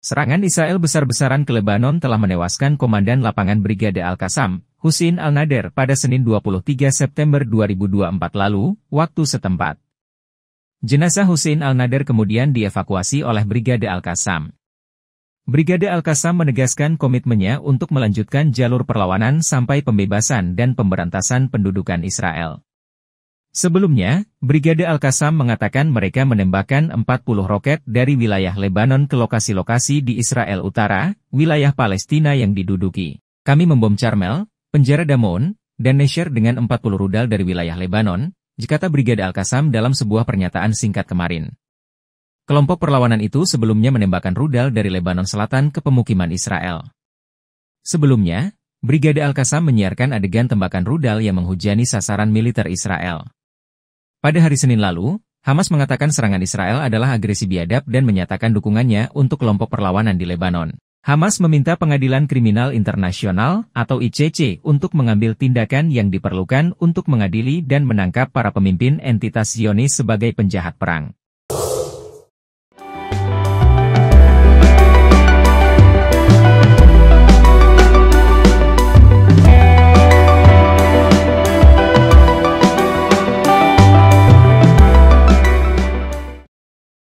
Serangan Israel besar-besaran ke Lebanon telah menewaskan Komandan Lapangan Brigade al Qasam, Husin Al-Nader pada Senin 23 September 2024 lalu, waktu setempat. Jenazah Husin Al-Nader kemudian dievakuasi oleh Brigade al Qasam. Brigade al Qasam menegaskan komitmennya untuk melanjutkan jalur perlawanan sampai pembebasan dan pemberantasan pendudukan Israel. Sebelumnya, Brigade Al-Qassam mengatakan mereka menembakkan 40 roket dari wilayah Lebanon ke lokasi-lokasi di Israel Utara, wilayah Palestina yang diduduki. Kami membom Carmel, penjara Damon, dan Nesher dengan 40 rudal dari wilayah Lebanon, jikata Brigade Al-Qassam dalam sebuah pernyataan singkat kemarin. Kelompok perlawanan itu sebelumnya menembakkan rudal dari Lebanon Selatan ke pemukiman Israel. Sebelumnya, Brigade Al-Qassam menyiarkan adegan tembakan rudal yang menghujani sasaran militer Israel. Pada hari Senin lalu, Hamas mengatakan serangan Israel adalah agresi biadab dan menyatakan dukungannya untuk kelompok perlawanan di Lebanon. Hamas meminta Pengadilan Kriminal Internasional atau ICC untuk mengambil tindakan yang diperlukan untuk mengadili dan menangkap para pemimpin entitas Zionis sebagai penjahat perang.